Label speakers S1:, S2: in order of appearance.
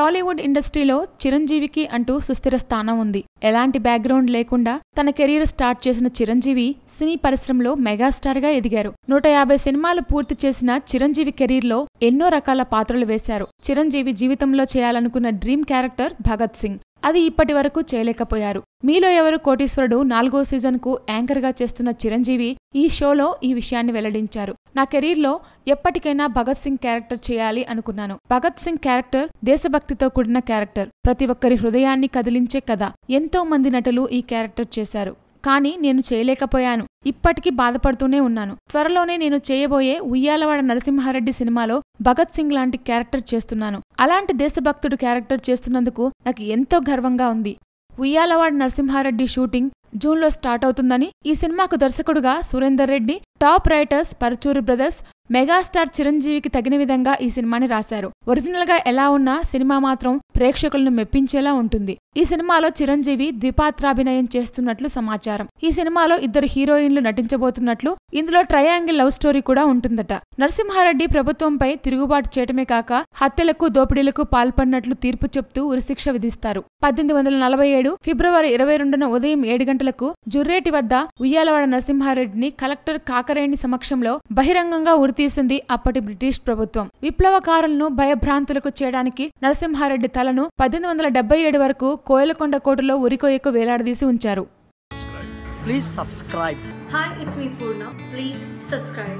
S1: టాలీవుడ్ ఇండస్ట్రీలో చిరంజీవికి అంటూ సుస్థిర స్థానం ఉంది ఎలాంటి బ్యాక్గ్రౌండ్ లేకుండా తన కెరీర్ స్టార్ట్ చేసిన చిరంజీవి సినీ పరిశ్రమలో మెగాస్టార్గా ఎదిగారు నూట యాభై సినిమాలు పూర్తి చేసిన చిరంజీవి కెరీర్లో ఎన్నో రకాల పాత్రలు వేశారు చిరంజీవి జీవితంలో చేయాలనుకున్న డ్రీమ్ క్యారెక్టర్ భగత్ సింగ్ అది ఇప్పటి వరకు చేయలేకపోయారు మీలో ఎవరు కోటీశ్వరుడు నాలుగో సీజన్కు యాంకర్గా చేస్తున్న చిరంజీవి ఈ షోలో ఈ విషయాన్ని వెల్లడించారు నా కెరీర్లో ఎప్పటికైనా భగత్ సింగ్ క్యారెక్టర్ చేయాలి అనుకున్నాను భగత్ సింగ్ క్యారెక్టర్ దేశభక్తితో కూడిన క్యారెక్టర్ ప్రతి ఒక్కరి హృదయాన్ని కదిలించే కథ ఎంతో మంది నటులు ఈ క్యారెక్టర్ చేశారు కానీ నేను చేయలేకపోయాను ఇప్పటికీ బాధపడుతూనే ఉన్నాను త్వరలోనే నేను చేయబోయే ఉయ్యాలవాడ నరసింహారెడ్డి సినిమాలో భగత్ సింగ్ లాంటి క్యారెక్టర్ చేస్తున్నాను అలాంటి దేశభక్తుడు క్యారెక్టర్ చేస్తున్నందుకు నాకు ఎంతో గర్వంగా ఉంది ఉయ్యాలవాడ నరసింహారెడ్డి షూటింగ్ జూన్లో స్టార్ట్ అవుతుందని ఈ సినిమాకు దర్శకుడుగా Surender Reddy top writers Paruchuri brothers megastar చిరంజీవికి తగిన విధంగా ఈ సినిమాని రాశారు ఒరిజినల్ గా ఎలా ఉన్నా సినిమా మాత్రం ప్రేక్షకులను మెప్పించేలా ఉంటుంది ఈ సినిమాలో చిరంజీవి ద్విపాత్రాభినయం చేస్తున్నట్లు సమాచారం ఈ సినిమాలో ఇద్దరు హీరోయిన్లు నటించబోతున్నట్లు ఇందులో ట్రయాంగిల్ లవ్ స్టోరీ కూడా ఉంటుందట నరసింహారెడ్డి ప్రభుత్వంపై తిరుగుబాటు చేయటమే కాక హత్యలకు దోపిడీలకు పాల్పడినట్లు తీర్పు చెప్తూ ఉరిశిక్ష విధిస్తారు పద్దెనిమిది వందల నలభై ఏడు ఫిబ్రవరి ఇరవై రెండున ఉదయం ఏడు గంటలకు జుర్రేటి వద్ద ఉయ్యాలవాడ నరసింహారెడ్డిని కలెక్టర్ కాకరేణి సమక్షంలో బహిరంగంగా ఉరి తీసింది అప్పటి బ్రిటిష్ ప్రభుత్వం విప్లవకారులను భయభ్రాంతులకు చేయడానికి నరసింహారెడ్డి తలను పద్దెనిమిది వందల డెబ్బై ఏడు వరకు కోయలకొండ కోటలో ఉరికోయకు వేలాడదీసి ఉంచారు హాయ్